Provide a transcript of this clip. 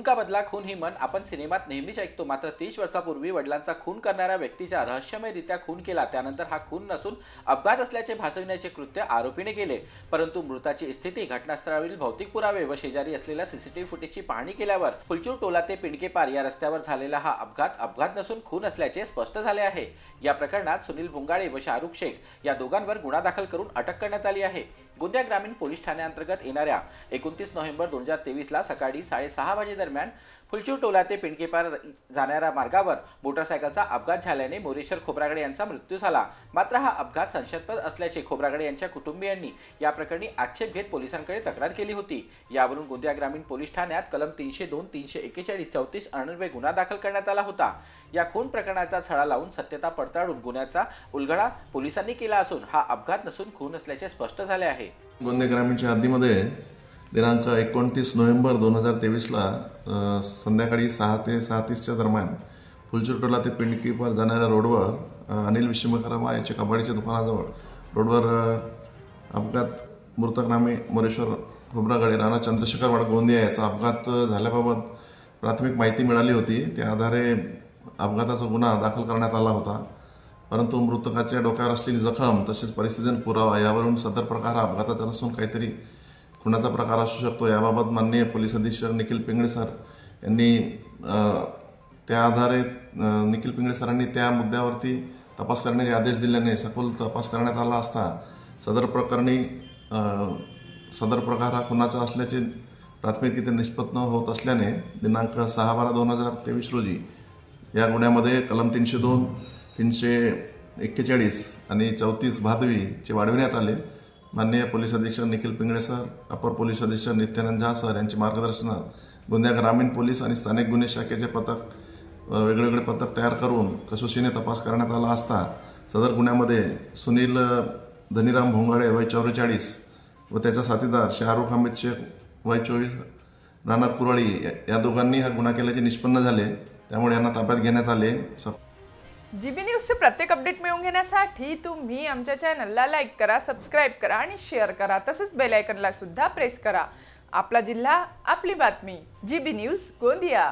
उनका बदला खून ही मन आपण सिनेमात नेहमीच ऐकतो मात्र तीस वर्षापूर्वी वडिलांचा खून करणाऱ्या व्यक्तीचा रहस्यमयरित्या खून केला त्यानंतर हा खून नसून अपघात असल्याचे भासविण्याचे कृत्य आरोपीने केले परंतु मृताची स्थिती घटनास्थळावरील भौतिक पुरावे व शेजारी असलेल्या सीसीटीव्ही फुटेजची पाहणी केल्यावर फुलचूर टोला ते पिंडकेपार या रस्त्यावर झालेला हा अपघात अपघात नसून खून असल्याचे स्पष्ट झाले आहे या प्रकरणात सुनील भुंगाळे व शाहरुख शेख या दोघांवर गुन्हा दाखल करून अटक करण्यात आली आहे गोंदिया ग्रामीण पोलीस ठाण्याअंतर्गत येणाऱ्या एकोणतीस नोव्हेंबर दोन हजार तेवीसला सकाळी साडेसहा दरम्यान दरम्यान फुलचूर ते पिंडकीपार जाणाऱ्या मार्गावर मोटरसायकलचा अपघात झाल्याने मोरेश्वर खोब्रागडे यांचा मृत्यू झाला मात्र हा अपघात संशयास्पद असल्याचे खोब्रागडे यांच्या कुटुंबियांनी या प्रकरणी आक्षेप घेत पोलिसांकडे तक्रार केली होती यावरून गोंदिया ग्रामीण पोलीस ठाण्यात कलम तीनशे दोन तीनशे एक्केचाळीस चौतीस अणुर्वे गुन्हा दाखल करण्यात आला होता या खून प्रकरणाचा छळा लावून सत्यता पडताळून गुन्ह्याचा उलगडा पोलिसांनी केला असून हा अपघात नसून खून असल्याचे स्पष्ट झाले आहे गोंदिया ग्रामीणच्या हद्दीमध्ये दिनांक एकोणतीस नोव्हेंबर दोन हजार तेवीसला संध्याकाळी सहा ते सहा तीसच्या दरम्यान फुलचुरटोला ते पिंडकीवर जाणाऱ्या रोडवर अनिल विश्वकर्मा याच्या कबाडीच्या दुकानाजवळ रोडवर अपघात मृतक नामे मोरेश्वर खोबरागडे राणा चंद्रशेखर वाड गोंदिया याचा अपघात झाल्याबाबत प्राथमिक माहिती मिळाली होती त्या आधारे अपघाताचा गुन्हा दाखल करण्यात आला होता परंतु मृतकाच्या डोक्यावर असलेली जखम तसेच परिस्थितीचा पुरावा यावरून सदर प्रकार हा अपघातात असून काहीतरी खुणाचा प्रकार असू शकतो याबाबत माननीय पोलीस अधीक्षक निखिल पिंगळे सर यांनी त्या आधारे निखिल पिंगळे सरांनी त्या मुद्द्यावरती तपास करण्याचे आदेश दिल्याने सखोल तपास करण्यात आला असता सदर प्रकरणी सदर प्रकार हा खुनाचा असल्याचे प्राथमिकरित्या निष्पन्न होत असल्याने दिनांक सहा बारा दोन हजार तेवीस रोजी या गुन्ह्यामध्ये कलम तीनशे दोन तीनशे एक्केचाळीस आणि चौतीस भादवीचे वाढविण्यात आले माननीय पोलीस अधीक्षक निखिल पिंगळे सर अपर पोलीस अधीक्षक नित्यानंद झा सर यांची मार्गदर्शनात गोंदिया ग्रामीण पोलीस आणि स्थानिक गुन्हे शाखेचे पथक वेगवेगळे पथक तयार करून कसोशीने तपास करण्यात आला असता सदर गुन्ह्यामध्ये सुनील धनीराम भोंगाळे वय चौवेचाळीस व त्याचा साथीदार शाहरुख अमित शेख वय चोवीस राणा कुरळी या दोघांनी हा गुन्हा केल्याचे निष्पन्न झाले त्यामुळे यांना ताब्यात घेण्यात आले जी बी न्यूजचे प्रत्येक अपडेट मिळवून घेण्यासाठी तुम्ही आमच्या चॅनलला लाईक करा सबस्क्राईब करा आणि शेअर करा तसंच बेलायकनला सुद्धा प्रेस करा आपला जिल्हा आपली बातमी जी बी न्यूज गोंदिया